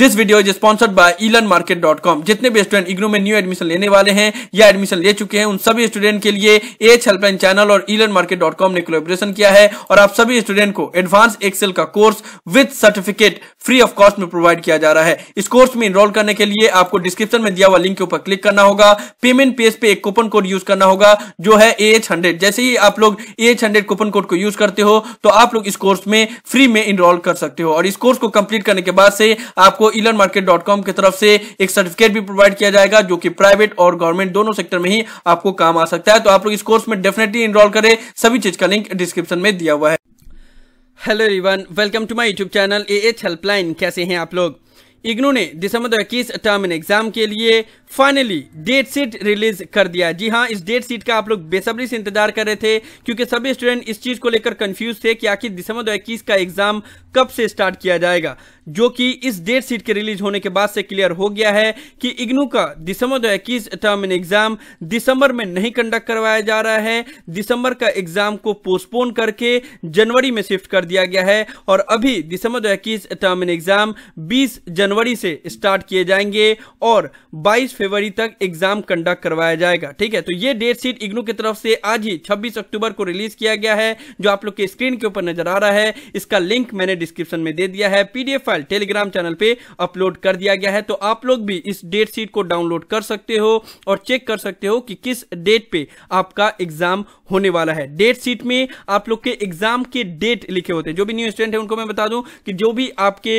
this video is sponsored by Elan market dot com जितने भी student IGNOU में new admission लेने वाले हैं या एडमिशन ले चुके हैं उन सभी स्टूडेंट के लिए एच हेल्पलाइन चैनल और इलन मार्केट डॉट कॉम ने कोलेबोरेशन किया है और आप सभी स्टूडेंट को एडवांस एक्सेल का course with certificate free of cost में प्रोवाइड किया जा रहा है इस कोर्स में इनरोल करने के लिए आपको डिस्क्रिप्शन में दिया हुआ लिंक के ऊपर क्लिक करना होगा पेमेंट पेज पे एक कूपन कोड यूज करना होगा जो है ए एच हंड्रेड जैसे ही आप लोग A H hundred coupon code को यूज करते हो तो आप लोग इस कोर्स में फ्री में इनरोल कर सकते हो और इस कोर्स को कंप्लीट करने के बाद से आपको आपको इलन मार्केट डॉट कॉम की तरफ से एक सर्टिफिकेट भी प्रोवाइड किया जाएगा जो कि प्राइवेट और गवर्नमेंट दोनों सेक्टर में ही आपको काम आ सकता है तो आप लोग इस कोर्स में डेफिनेटली इनरोल करें सभी चीज का लिंक डिस्क्रिप्शन में दिया हुआ है hello everyone welcome to my YouTube channel A H helpline कैसे हैं आप लोग इग्नू ने दिसंबर दो टर्म इन एग्जाम के लिए फाइनली डेट शीट रिलीज कर दिया जी हाँ इस डेट शीट का आप लोग बेसब्री से इंतजार कर रहे थे क्योंकि सभी स्टूडेंट इस चीज़ को लेकर कंफ्यूज थे कि आखिर दिसंबर दो का एग्जाम कब से स्टार्ट किया जाएगा जो कि इस डेट शीट के रिलीज होने के बाद से क्लियर हो गया है कि इग्नू का दिसंबर दो इक्कीस टर्म इन एग्जाम दिसंबर में नहीं कंडक्ट करवाया जा रहा है दिसंबर का एग्जाम को पोस्टपोन करके जनवरी में शिफ्ट कर दिया गया है और अभी दिसंबर दो इक्कीस टर्म इन एग्जाम बीस जनवरी से स्टार्ट किए जाएंगे और बाईस 26 फरवरी तक एग्जाम कंडक्ट करवाया जाएगा ठीक है तो ये डेट शीट इग्नू की तरफ से आज ही 26 अक्टूबर को रिलीज किया गया है जो आप लोग के स्क्रीन के ऊपर नजर आ रहा है इसका लिंक मैंने डिस्क्रिप्शन में दे दिया है पीडीएफ फाइल टेलीग्राम चैनल पे अपलोड कर दिया गया है तो आप लोग भी इस डेट शीट को डाउनलोड कर सकते हो और चेक कर सकते हो कि किस डेट पे आपका एग्जाम होने वाला है डेट शीट में आप लोग के एग्जाम के डेट लिखे होते हैं जो भी न्यू स्टूडेंट है उनको मैं बता दूं कि जो भी आपके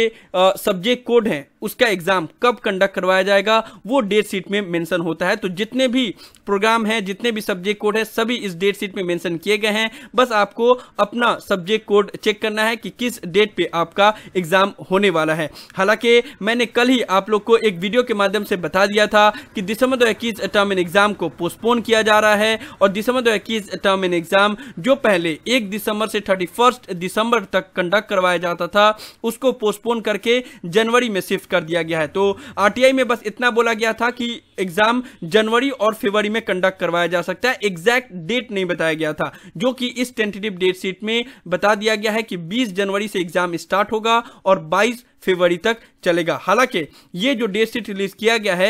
सब्जेक्ट कोड है उसका एग्जाम कब कंडक्ट करवाया जाएगा वो डेट डेट शीट में मेंशन होता है तो जितने भी प्रोग्राम हैं जितने भी सब्जेक्ट कोड है सभी इस डेट शीट में मेंशन किए गए हैं बस आपको अपना सब्जेक्ट कोड चेक करना है कि किस डेट पे आपका एग्जाम होने वाला है हालांकि मैंने कल ही आप लोग को एक वीडियो के माध्यम से बता दिया था कि December two term end exam को पोस्टपोन किया जा रहा है और दिसंबर दो टर्म इन एग्जाम जो पहले एक दिसंबर से थर्टी दिसंबर तक कंडक्ट करवाया जाता था उसको पोस्टपोन करके जनवरी में शिफ्ट कर दिया गया है तो आरटीआई में बस इतना बोला गया था कि एग्जाम जनवरी और फरवरी में कंडक्ट करवाया जा सकता है एग्जैक्ट डेट नहीं बताया गया था जो कि इस टेंटेटिव डेट शीट में बता दिया गया है कि 20 जनवरी से एग्जाम स्टार्ट होगा और 22 फरवरी तक चलेगा हालांकि ये जो डेट शीट रिलीज किया गया है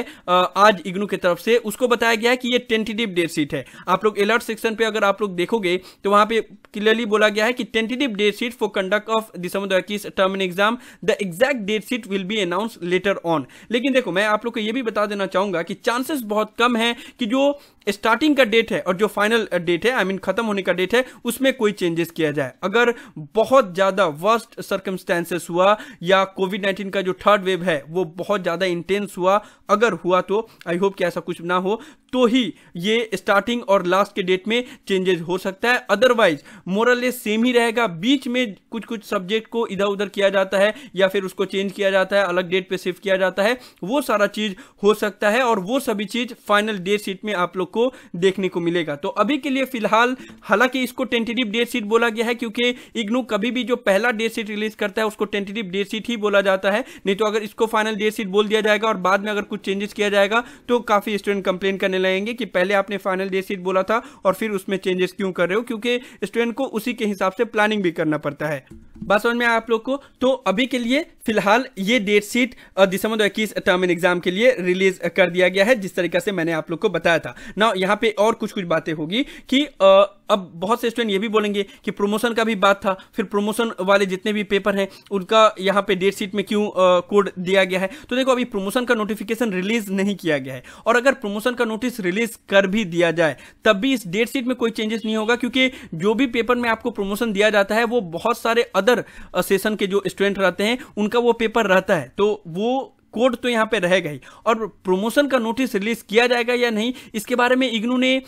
आज इग्नू की तरफ से उसको बताया गया है कि ये टेंटेटिव डेट शीट है आप लोग अलर्ट सेक्शन पे अगर आप लोग देखोगे तो वहां पे क्लियरली बोला गया है कि tentative date sheet for conduct of December two term end exam the exact date sheet will be announce later on लेकिन देखो मैं आप लोग को यह भी बता देना चाहूंगा कि चांसेस बहुत कम है कि जो स्टार्टिंग का डेट है और जो फाइनल डेट uh, है आई I मीन mean, खत्म होने का डेट है उसमें कोई चेंजेस किया जाए अगर बहुत ज़्यादा वर्स्ट सर्कमस्टेंसेस हुआ या कोविड नाइन्टीन का जो थर्ड वेव है वो बहुत ज़्यादा इंटेंस हुआ अगर हुआ तो आई होप कि ऐसा कुछ ना हो तो ही ये स्टार्टिंग और लास्ट के डेट में चेंजेस हो सकता है अदरवाइज मोरल सेम ही रहेगा बीच में कुछ कुछ सब्जेक्ट को इधर उधर किया जाता है या फिर उसको चेंज किया जाता है अलग डेट पे शिफ्ट किया जाता है वो सारा चीज हो सकता है और वो सभी चीज फाइनल डेट शीट में आप लोग को देखने को मिलेगा तो अभी के लिए फिलहाल हालांकि इसको टेंटेटिव डेट शीट बोला गया है क्योंकि इग्नू कभी भी जो पहला डेट शीट रिलीज करता है उसको टेंटेटिव डेट शीट ही बोला जाता है नहीं तो अगर इसको फाइनल डेट शीट बोल दिया जाएगा और बाद में अगर कुछ चेंजेस किया जाएगा तो काफी स्टूडेंट कंप्लेन करने लाएंगे कि पहले आपने फाइनल डे सीट बोला था और फिर उसमें चेंजेस क्यों कर रहे हो क्योंकि स्टूडेंट को उसी के हिसाब से प्लानिंग भी करना पड़ता है बात समझ में आया आप लोग को तो अभी के लिए फिलहाल ये डेट शीट दिसंबर दो इक्कीस टर्म इन एग्जाम के लिए रिलीज कर दिया गया है जिस तरीके से मैंने आप लोग को बताया था ना यहाँ पे और कुछ कुछ बातें होगी कि आ, अब बहुत से स्टूडेंट ये भी बोलेंगे कि प्रमोशन का भी बात था फिर प्रमोशन वाले जितने भी पेपर हैं उनका यहाँ पे डेट शीट में क्यों कोड दिया गया है तो देखो अभी प्रमोशन का नोटिफिकेशन रिलीज नहीं किया गया है और अगर प्रमोशन का नोटिस रिलीज कर भी दिया जाए तब भी इस डेट शीट में कोई चेंजेस नहीं होगा क्योंकि जो भी पेपर में आपको प्रमोशन दिया जाता है वो बहुत सारे अदर सेशन uh, के जो स्टूडेंट रहते हैं उनका वो पेपर रहता है तो वो कोड तो यहाँ पे रहेगा ही और प्रमोशन का नोटिस रिलीज किया जाएगा या नहीं इसके बारे में इग्नू ने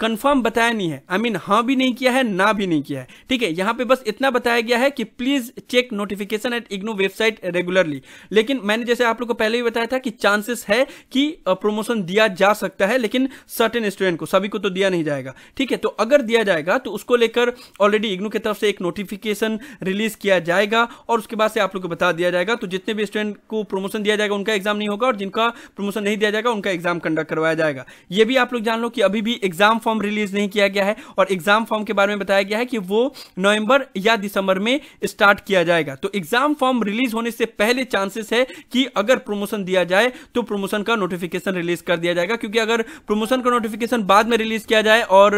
कंफर्म बताया नहीं है आई I मीन mean, हाँ भी नहीं किया है ना भी नहीं किया है ठीक है यहां पे बस इतना बताया गया है कि please check notification at IGNOU website regularly लेकिन मैंने जैसे आप लोग को पहले भी बताया था कि चांसेस है कि प्रमोशन दिया जा सकता है लेकिन सर्टेन स्टूडेंट को सभी को तो दिया नहीं जाएगा ठीक है तो अगर दिया जाएगा तो उसको लेकर ऑलरेडी इग्नो की तरफ से एक नोटिफिकेशन रिलीज किया जाएगा और उसके बाद से आप लोग को बता दिया जाएगा तो जितने भी स्टूडेंट को प्रमोशन दिया जाएगा उनका एग्जाम नहीं होगा और जिनका प्रमोशन नहीं दिया जाएगा उनका एग्जाम कंडक्ट करवाया जाएगा यह भी आप लोग जान लो कि अभी भी एग्जाम फॉर्म रिलीज नहीं किया गया है और एग्जाम फॉर्म के बारे में बताया गया है कि वो नवंबर या दिसंबर में स्टार्ट किया जाएगा तो एग्जाम फॉर्म रिलीज होने से पहले चांसेस है कि अगर प्रमोशन दिया जाए तो प्रमोशन का नोटिफिकेशन रिलीज कर दिया जाएगा क्योंकि अगर प्रमोशन का नोटिफिकेशन बाद में रिलीज किया जाए और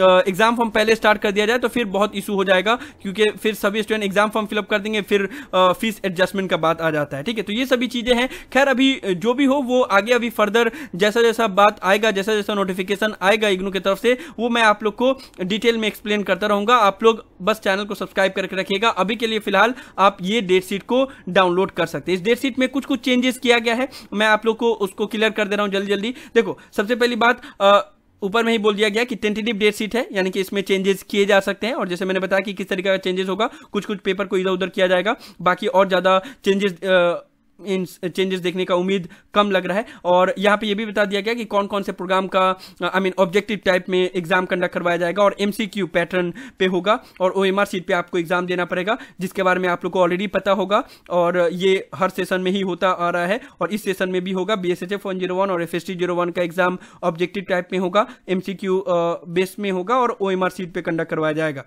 एग्जाम फॉर्म पहले स्टार्ट कर दिया जाए तो फिर बहुत इशू हो जाएगा क्योंकि फिर सभी स्टूडेंट एग्जाम फॉर्म फिलअप कर देंगे फिर फीस एडजस्टमेंट का बात आ जाता है ठीक है तो ये सभी चीजें हैं खैर अभी जो भी हो वो आगे अभी फर्दर जैसा जैसा बात आएगा जैसा जैसा नोटिफिकेशन आएगा इग्नू के तरफ से वो मैं आप लोग को डिटेल में एक्सप्लेन करता रहूंगा आप लोग बस चैनल को सब्सक्राइब करके रखिएगा अभी के लिए फिलहाल आप ये डेट शीट को डाउनलोड कर सकते हैं इस डेट शीट में कुछ कुछ चेंजेस किया गया है मैं आप लोग को उसको क्लियर कर दे रहा हूँ जल्दी जल्दी देखो सबसे पहली बात आ, ऊपर में ही बोल दिया गया कि टेंटेटिव डेट शीट है यानी कि इसमें चेंजेस किए जा सकते हैं और जैसे मैंने बताया कि किस तरीके का चेंजेस होगा कुछ कुछ पेपर को इधर उधर किया जाएगा बाकी और ज़्यादा चेंजेस इन चेंजेस देखने का उम्मीद कम लग रहा है और यहाँ पे ये भी बता दिया गया कि कौन कौन से प्रोग्राम का आई मीन ऑब्जेक्टिव टाइप में एग्जाम कंडक्ट करवाया जाएगा और एम पैटर्न पे होगा और ओ एम सीट पर आपको एग्जाम देना पड़ेगा जिसके बारे में आप लोग को ऑलरेडी पता होगा और ये हर सेशन में ही होता आ रहा है और इस सेशन में भी होगा B S H F one zero one और F S T zero one का एग्जाम ऑब्जेक्टिव टाइप में होगा एम सी क्यू बेस में होगा और ओ एम आर सीट पर कंडक्ट करवाया जाएगा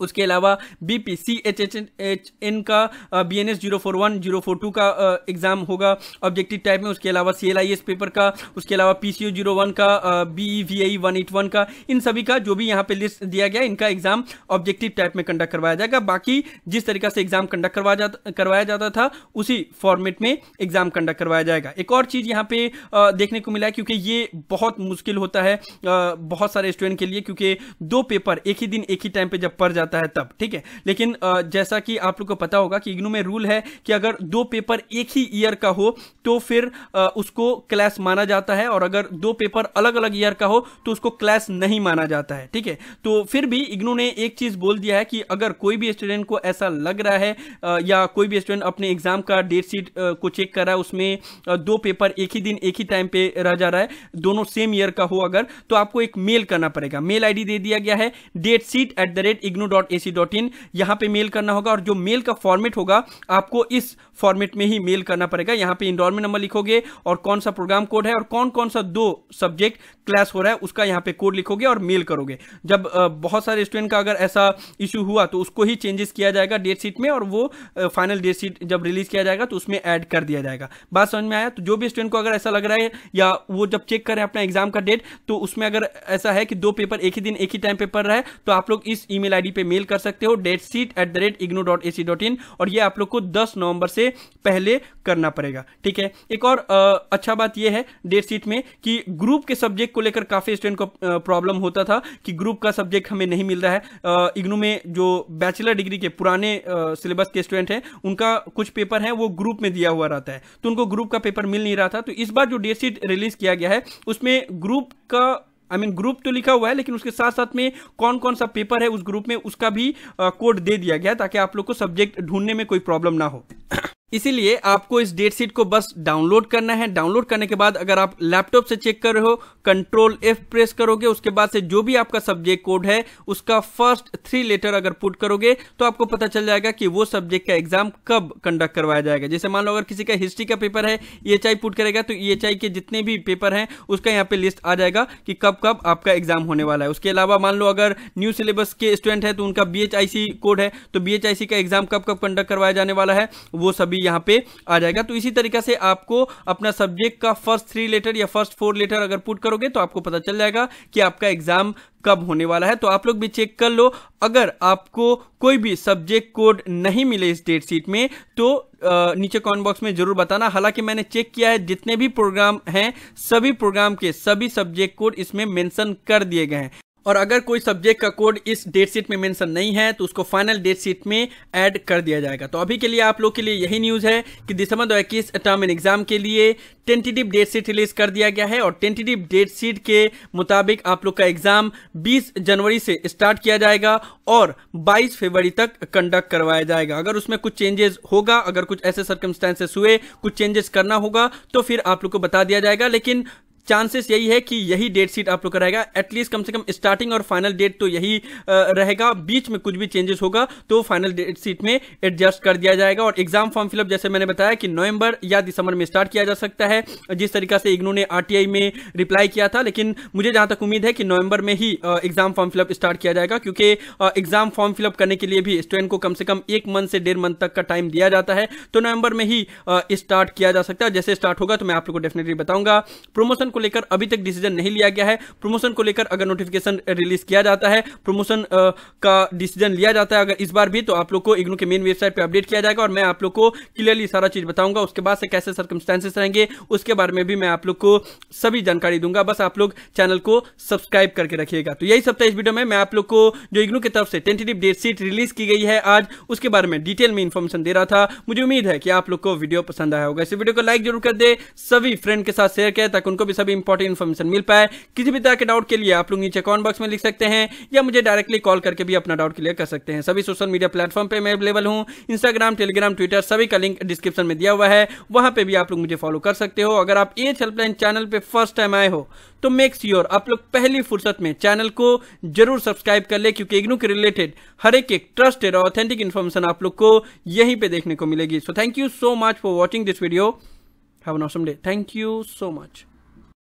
उसके अलावा B P C H H H N का B N S zero four one zero four two का एग्ज़ाम होगा ऑब्जेक्टिव टाइप में उसके अलावा C L I S paper का उसके अलावा P C O zero one का B E V I one eight one का इन सभी का जो भी यहाँ पे लिस्ट दिया गया इनका एग्ज़ाम ऑब्जेक्टिव टाइप में कंडक्ट करवाया जाएगा बाकी जिस तरीका से एग्ज़ाम कंडक्ट करवाया जाता करवाया जाता था उसी फॉर्मेट में एग्ज़ाम कंडक्ट करवाया जाएगा एक और चीज़ यहाँ पे देखने को मिला है क्योंकि ये बहुत मुश्किल होता है बहुत सारे स्टूडेंट के लिए क्योंकि दो पेपर एक ही दिन एक ही टाइम पर जब पढ़ जाता है तब ठीक है लेकिन जैसा कि आप लोग को पता होगा कि इग्नू में रूल है कि अगर दो पेपर एक ही ईयर का हो तो फिर उसको क्लास माना जाता है और अगर दो पेपर अलग अलग ईयर का हो तो उसको क्लास नहीं माना जाता है ठीक है तो फिर भी इग्नू ने एक चीज बोल दिया है कि अगर कोई भी स्टूडेंट को ऐसा लग रहा है या कोई भी स्टूडेंट अपने एग्जाम का डेट शीट को चेक कर रहा है उसमें दो पेपर एक ही दिन एक ही टाइम पे रह जा रहा है दोनों सेम ईयर का हो अगर तो आपको एक मेल करना पड़ेगा मेल आईडी दे दिया गया है date sheet at the rate IGNOU dot A C dot in यहाँ पे मेल करना होगा और जो मेल का फॉर्मेट होगा आपको इस फॉर्मेट में ही मेल करना पड़ेगा यहाँ पे इनरोलमेंट नंबर लिखोगे और कौन सा प्रोग्राम कोड है और कौन कौन सा दो सब्जेक्ट क्लास हो रहा है उसका यहाँ पे कोड लिखोगे और मेल करोगे जब बहुत सारे स्टूडेंट का अगर ऐसा इशू हुआ तो उसको ही चेंजेस किया जाएगा डेट शीट में और वो फाइनल डेट शीट जब रिलीज किया जाएगा तो उसमें ऐड कर दिया जाएगा बात समझ में आया तो जो भी स्टूडेंट को अगर ऐसा लग रहा है या वो जब चेक करें अपना एग्जाम का डेट तो उसमें अगर ऐसा है कि दो पेपर एक ही दिन एक ही टाइम पे पढ़ रहा है तो आप लोग इस ईमेल आईडी पे पे मेल कर सकते हो date sheet at the rate IGNOU dot A C dot in और ये आप लोग को 10 नवंबर से पहले करना पड़ेगा ठीक है एक और आ, अच्छा बात ये है डेट सीट में कि ग्रुप के सब्जेक्ट को लेकर काफ़ी स्टूडेंट को प्रॉब्लम होता था कि ग्रुप का सब्जेक्ट हमें नहीं मिल रहा है इग्नू में जो बैचलर डिग्री के पुराने सिलेबस के स्टूडेंट हैं उनका कुछ पेपर है वो ग्रुप में दिया हुआ रहता है तो उनको ग्रुप का पेपर मिल नहीं रहा था तो इस बार जो डेट सीट रिलीज किया गया है उसमें ग्रुप का आई मीन ग्रुप तो लिखा हुआ है लेकिन उसके साथ साथ में कौन कौन सा पेपर है उस ग्रुप में उसका भी कोड दे दिया गया ताकि आप लोग को सब्जेक्ट ढूंढने में कोई प्रॉब्लम ना हो इसीलिए आपको इस डेट शीट को बस डाउनलोड करना है डाउनलोड करने के बाद अगर आप लैपटॉप से चेक कर रहे हो कंट्रोल एफ प्रेस करोगे उसके बाद से जो भी आपका सब्जेक्ट कोड है उसका फर्स्ट थ्री लेटर अगर पुट करोगे तो आपको पता चल जाएगा कि वो सब्जेक्ट का एग्जाम कब कंडक्ट करवाया जाएगा जैसे मान लो अगर किसी का हिस्ट्री का पेपर है ई e पुट करेगा तो ई e के जितने भी पेपर हैं उसका यहाँ पे लिस्ट आ जाएगा कि कब कब आपका एग्जाम होने वाला है उसके अलावा मान लो अगर न्यू सिलेबस के स्टूडेंट तो है तो उनका बी कोड है तो बी का एग्जाम कब कब कंडक्ट करवाया जाने वाला है वो सभी यहाँ पे आ जाएगा तो इसी तरीके से आपको अपना सब्जेक्ट का फर्स्ट थ्री लेटर या फर्स्ट फोर लेटर अगर पुट करोगे तो आपको पता चल जाएगा कि आपका एग्जाम कब होने वाला है तो आप लोग भी चेक कर लो अगर आपको कोई भी सब्जेक्ट कोड नहीं मिले इस डेट शीट में तो नीचे कॉमेंट बॉक्स में जरूर बताना हालांकि मैंने चेक किया है जितने भी प्रोग्राम हैं सभी प्रोग्राम के सभी सब्जेक्ट कोड इसमें मेंशन कर दिए गए हैं और अगर कोई सब्जेक्ट का कोड इस डेट शीट में मेंशन नहीं है तो उसको फाइनल डेट शीट में ऐड कर दिया जाएगा तो अभी के लिए आप लोग के लिए यही न्यूज़ है कि दिसंबर दो इक्कीस टर्म एंड एग्जाम के लिए टेंटेटिव डेट शीट रिलीज कर दिया गया है और टेंटेटिव डेट शीट के मुताबिक आप लोग का एग्जाम 20 जनवरी से स्टार्ट किया जाएगा और 22 फरवरी तक कंडक्ट करवाया जाएगा अगर उसमें कुछ चेंजेस होगा अगर कुछ ऐसे सर्कमस्टांसेस हुए कुछ चेंजेस करना होगा तो फिर आप लोग को बता दिया जाएगा लेकिन चांसेस यही है कि यही डेट शीट आप लोग का रहेगा एटलीस्ट कम से कम स्टार्टिंग और फाइनल डेट तो यही रहेगा बीच में कुछ भी चेंजेस होगा तो फाइनल डेट शीट में एडजस्ट कर दिया जाएगा और एग्जाम फॉर्म फिलअप जैसे मैंने बताया कि नवंबर या दिसंबर में स्टार्ट किया जा सकता है जिस तरीका से इग्नू ने आरटीआई में रिप्लाई किया था लेकिन मुझे जहां तक उम्मीद है कि नवंबर में ही एग्जाम फॉर्म फिलअप स्टार्ट किया जाएगा क्योंकि एग्जाम फॉर्म फिलअप करने के लिए भी स्टूडेंट को कम से कम एक मंथ से डेढ़ मंथ तक का टाइम दिया जाता है तो नवंबर में ही स्टार्ट किया जा सकता है जैसे स्टार्ट होगा तो मैं आप लोग को डेफिनेटली बताऊंगा प्रमोशन को लेकर अभी तक डिसीजन नहीं लिया गया है प्रमोशन को लेकर अगर नोटिफिकेशन रिलीज किया जाता है प्रमोशन का डिसीजन लिया जाता है अगर इस बार भी तो आप लोग को इग्नू के मेन वेबसाइट पर अपडेट किया जाएगा और मैं आप लोग को क्लियरली सारा चीज बताऊंगा उसके बाद से कैसे सर्कमस्टांसेस रहेंगे उसके बारे में भी मैं आप लोग को सभी जानकारी दूंगा बस आप लोग चैनल को सब्सक्राइब करके रखिएगा तो यही सब था इस वीडियो में मैं आप लोग को जो इग्नू की तरफ से टेंटेटिव डेट शीट रिलीज की गई है आज उसके बारे में डिटेल में इन्फॉर्मेशन दे रहा था मुझे उम्मीद है कि आप लोग को वीडियो पसंद आया होगा इस वीडियो को लाइक जरूर कर दे सभी फ्रेंड के साथ शेयर करें ताकि उनको भी सभी इंपॉर्टेंट इन्फॉर्मेशन मिल पाए किसी भी तरह के डाउट के लिए आप लोग नीचे कॉमेंट बॉक्स में लिख सकते हैं या मुझे डायरेक्टली कॉल करके भी अपना डाउट क्लियर कर सकते हैं सभी सोशल मीडिया प्लेटफॉर्म पर मैं अवेलेबल हूँ इंस्टाग्राम टेलीग्राम ट्विटर सभी का लिंक डिस्क्रिप्शन में दिया हुआ है वहाँ पर भी आप लोग मुझे फॉलो कर सकते हो अगर आप एच हेल्पलाइन चैनल पर फर्स्ट टाइम आए हो तो मेक श्योर आप लोग पहली फुर्सत में चैनल को जरूर सब्सक्राइब कर ले क्योंकि इग्नू के रिलेटेड हर एक एक ट्रस्टेड और ऑथेंटिक इन्फॉर्मेशन आप लोग को यहीं पे देखने को मिलेगी so thank you so much for watching this video have an awesome day thank you so much